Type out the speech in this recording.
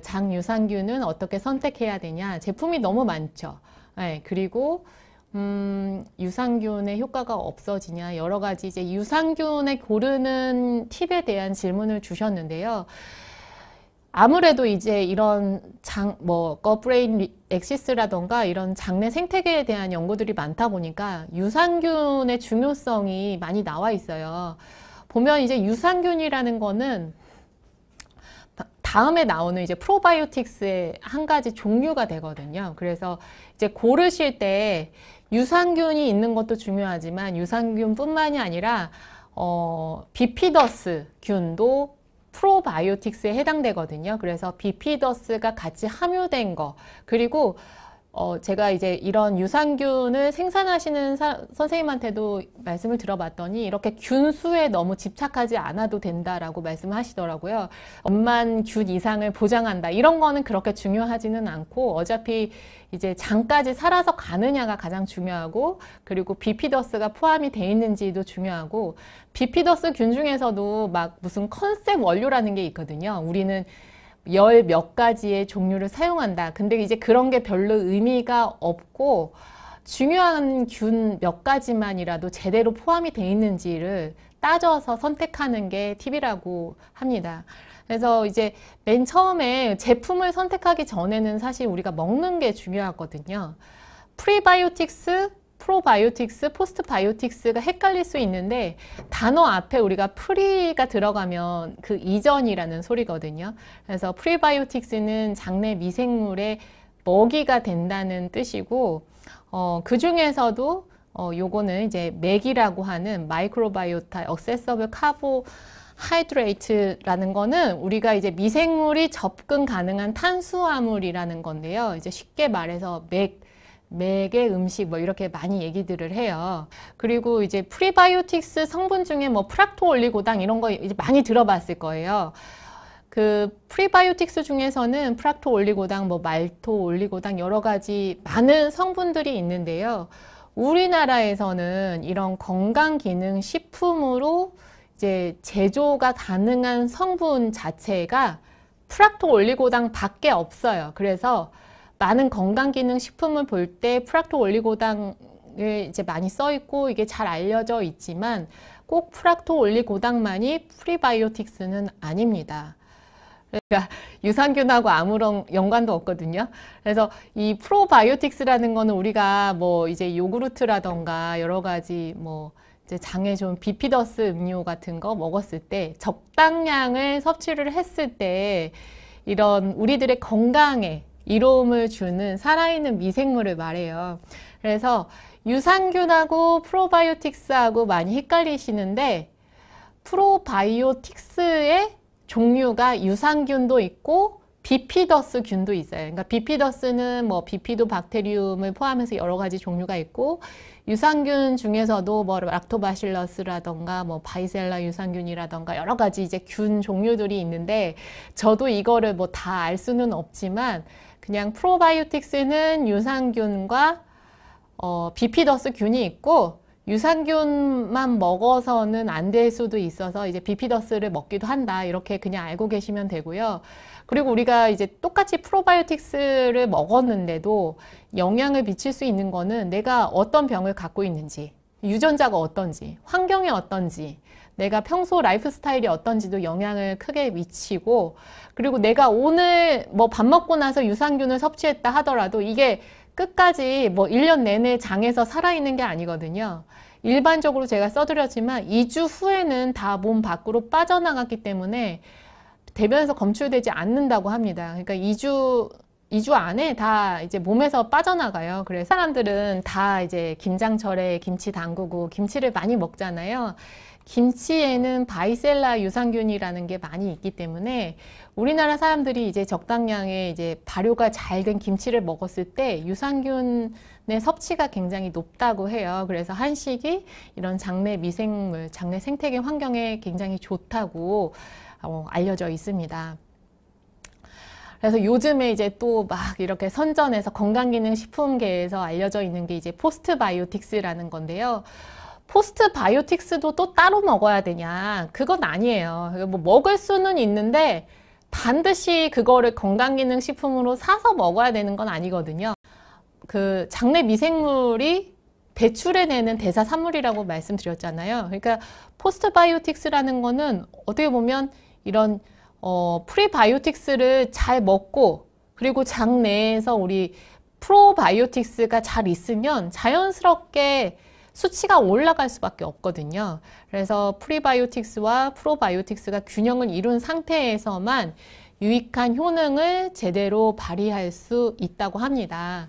장유산균은 어떻게 선택해야 되냐 제품이 너무 많죠 네, 그리고 음, 유산균의 효과가 없어지냐 여러 가지 이제 유산균의 고르는 팁에 대한 질문을 주셨는데요 아무래도 이제 이런 장, 뭐, 거브레인 엑시스라던가 이런 장내 생태계에 대한 연구들이 많다 보니까 유산균의 중요성이 많이 나와 있어요. 보면 이제 유산균이라는 거는 다음에 나오는 이제 프로바이오틱스의 한 가지 종류가 되거든요. 그래서 이제 고르실 때 유산균이 있는 것도 중요하지만 유산균뿐만이 아니라 어, 비피더스 균도 프로바이오틱스에 해당되거든요. 그래서 비피더스가 같이 함유된 거 그리고 어, 제가 이제 이런 유산균을 생산하시는 사, 선생님한테도 말씀을 들어봤더니 이렇게 균수에 너무 집착하지 않아도 된다라고 말씀 하시더라고요. 엄만 균 이상을 보장한다. 이런 거는 그렇게 중요하지는 않고 어차피 이제 장까지 살아서 가느냐가 가장 중요하고 그리고 비피더스가 포함이 돼 있는지도 중요하고 비피더스 균 중에서도 막 무슨 컨셉 원료라는 게 있거든요. 우리는 열몇 가지의 종류를 사용한다. 근데 이제 그런 게 별로 의미가 없고 중요한 균 몇 가지만이라도 제대로 포함이 돼 있는지를 따져서 선택하는 게 팁이라고 합니다. 그래서 이제 맨 처음에 제품을 선택하기 전에는 사실 우리가 먹는 게 중요하거든요. 프리바이오틱스 프로바이오틱스, 포스트바이오틱스가 헷갈릴 수 있는데 단어 앞에 우리가 프리가 들어가면 그 이전이라는 소리거든요. 그래서 프리바이오틱스는 장내 미생물의 먹이가 된다는 뜻이고 어, 그 중에서도 어, 요거는 이제 맥이라고 하는 마이크로바이오타 액세서블 카보 하이드레이트라는 거는 우리가 이제 미생물이 접근 가능한 탄수화물이라는 건데요. 이제 쉽게 말해서 맥 맥의 음식 뭐 이렇게 많이 얘기들을 해요. 그리고 이제 프리바이오틱스 성분 중에 뭐 프락토올리고당 이런 거 이제 많이 들어봤을 거예요. 그 프리바이오틱스 중에서는 프락토올리고당 뭐 말토올리고당 여러 가지 많은 성분들이 있는데요. 우리나라에서는 이런 건강 기능 식품으로 이제 제조가 가능한 성분 자체가 프락토올리고당 밖에 없어요. 그래서 많은 건강기능식품을 볼 때 프락토 올리고당을 이제 많이 써 있고 이게 잘 알려져 있지만 꼭 프락토 올리고당만이 프리바이오틱스는 아닙니다. 그러니까 유산균하고 아무런 연관도 없거든요. 그래서 이 프로바이오틱스라는 거는 우리가 뭐 이제 요구르트라던가 여러 가지 뭐 이제 장에 좀 비피더스 음료 같은 거 먹었을 때 적당량을 섭취를 했을 때 이런 우리들의 건강에 이로움을 주는 살아있는 미생물을 말해요. 그래서 유산균하고 프로바이오틱스하고 많이 헷갈리시는데 프로바이오틱스의 종류가 유산균도 있고 비피더스 균도 있어요. 그러니까 비피더스는 뭐 비피도 박테리움을 포함해서 여러 가지 종류가 있고 유산균 중에서도 뭐 락토바실러스라던가 뭐 바이셀라 유산균이라던가 여러 가지 이제 균 종류들이 있는데 저도 이거를 뭐 다 알 수는 없지만 그냥 프로바이오틱스는 유산균과 어 비피더스 균이 있고 유산균만 먹어서는 안 될 수도 있어서 이제 비피더스를 먹기도 한다. 이렇게 그냥 알고 계시면 되고요. 그리고 우리가 이제 똑같이 프로바이오틱스를 먹었는데도 영향을 미칠 수 있는 거는 내가 어떤 병을 갖고 있는지, 유전자가 어떤지, 환경이 어떤지, 내가 평소 라이프 스타일이 어떤지도 영향을 크게 미치고, 그리고 내가 오늘 뭐 밥 먹고 나서 유산균을 섭취했다 하더라도 이게 끝까지 뭐 1년 내내 장에서 살아있는 게 아니거든요. 일반적으로 제가 써드렸지만 2주 후에는 다 몸 밖으로 빠져나갔기 때문에 대변에서 검출되지 않는다고 합니다. 그러니까 2주 2주 안에 다 이제 몸에서 빠져나가요. 그래 사람들은 다 이제 김장철에 김치 담그고 김치를 많이 먹잖아요. 김치에는 바이셀라 유산균이라는 게 많이 있기 때문에 우리나라 사람들이 이제 적당량의 이제 발효가 잘 된 김치를 먹었을 때 유산균의 섭취가 굉장히 높다고 해요. 그래서 한식이 이런 장내 미생물, 장내 생태계 환경에 굉장히 좋다고 어, 알려져 있습니다. 그래서 요즘에 이제 또 막 이렇게 선전해서 건강기능식품계에서 알려져 있는 게 이제 포스트바이오틱스라는 건데요. 포스트 바이오틱스도 또 따로 먹어야 되냐? 그건 아니에요. 그러니까 뭐 먹을 수는 있는데 반드시 그거를 건강기능식품으로 사서 먹어야 되는 건 아니거든요. 그 장내 미생물이 배출해내는 대사산물이라고 말씀드렸잖아요. 그러니까 포스트 바이오틱스라는 거는 어떻게 보면 이런 어, 프리바이오틱스를 잘 먹고 그리고 장 내에서 우리 프로바이오틱스가 잘 있으면 자연스럽게 수치가 올라갈 수밖에 없거든요. 그래서 프리바이오틱스와 프로바이오틱스가 균형을 이룬 상태에서만 유익한 효능을 제대로 발휘할 수 있다고 합니다.